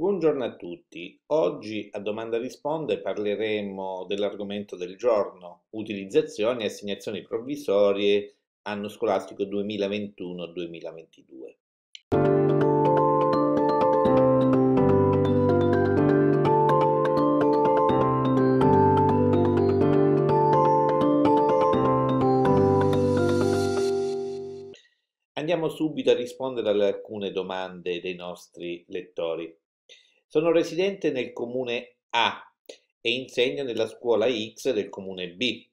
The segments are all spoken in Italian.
Buongiorno a tutti. Oggi a domanda risponde parleremo dell'argomento del giorno, utilizzazioni e assegnazioni provvisorie anno scolastico 2021-2022. Andiamo subito a rispondere ad alcune domande dei nostri lettori. Sono residente nel comune A e insegno nella scuola X del comune B.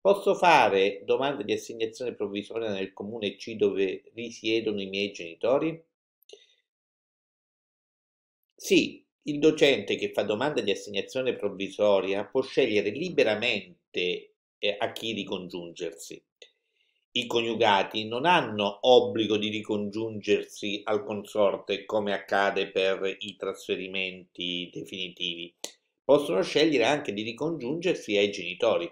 Posso fare domanda di assegnazione provvisoria nel comune C dove risiedono i miei genitori? Sì, il docente che fa domanda di assegnazione provvisoria può scegliere liberamente eh, a chi ricongiungersi. I coniugati non hanno obbligo di ricongiungersi al consorte come accade per i trasferimenti definitivi. Possono scegliere anche di ricongiungersi ai genitori.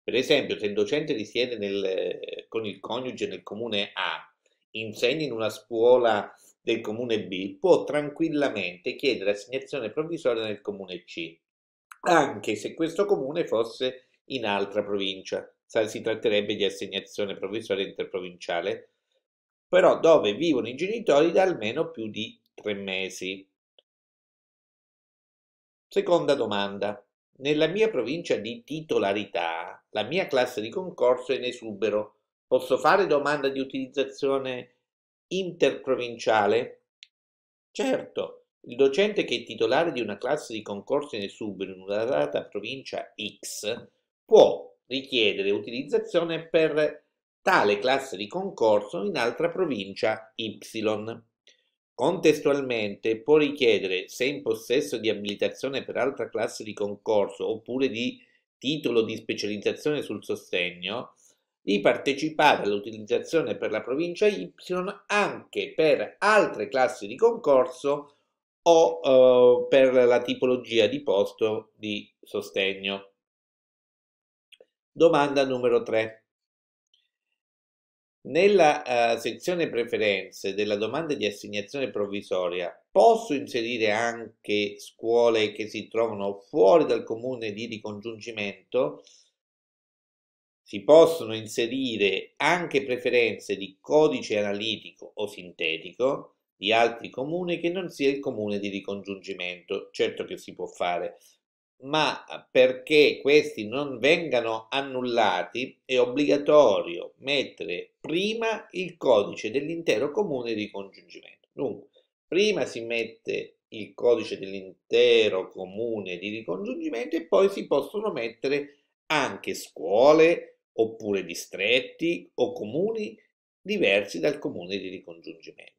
Per esempio, se il docente risiede nel, con il coniuge nel comune A, insegna in una scuola del comune B, può tranquillamente chiedere assegnazione provvisoria nel comune C, anche se questo comune fosse in altra provincia si tratterebbe di assegnazione provvisoria interprovinciale, però dove vivono i genitori da almeno più di tre mesi. Seconda domanda. Nella mia provincia di titolarità, la mia classe di concorso è in esubero. Posso fare domanda di utilizzazione interprovinciale? Certo, il docente che è titolare di una classe di concorso in esubero in una data provincia X può richiedere utilizzazione per tale classe di concorso in altra provincia Y. Contestualmente può richiedere, se in possesso di abilitazione per altra classe di concorso oppure di titolo di specializzazione sul sostegno, di partecipare all'utilizzazione per la provincia Y anche per altre classi di concorso o eh, per la tipologia di posto di sostegno. Domanda numero 3. Nella eh, sezione preferenze della domanda di assegnazione provvisoria posso inserire anche scuole che si trovano fuori dal comune di ricongiungimento? Si possono inserire anche preferenze di codice analitico o sintetico di altri comuni che non sia il comune di ricongiungimento. Certo che si può fare ma perché questi non vengano annullati è obbligatorio mettere prima il codice dell'intero comune di ricongiungimento. Dunque, prima si mette il codice dell'intero comune di ricongiungimento e poi si possono mettere anche scuole oppure distretti o comuni diversi dal comune di ricongiungimento.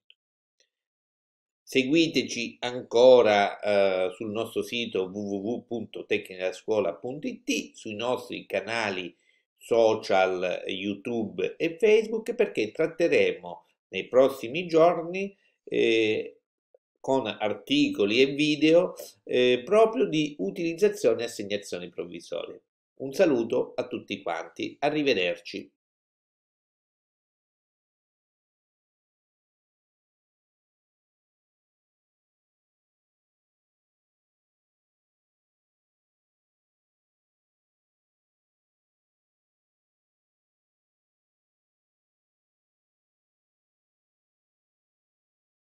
Seguiteci ancora eh, sul nostro sito www.tecnicascuola.it, sui nostri canali social YouTube e Facebook perché tratteremo nei prossimi giorni eh, con articoli e video eh, proprio di utilizzazione e assegnazioni provvisorie. Un saluto a tutti quanti, arrivederci.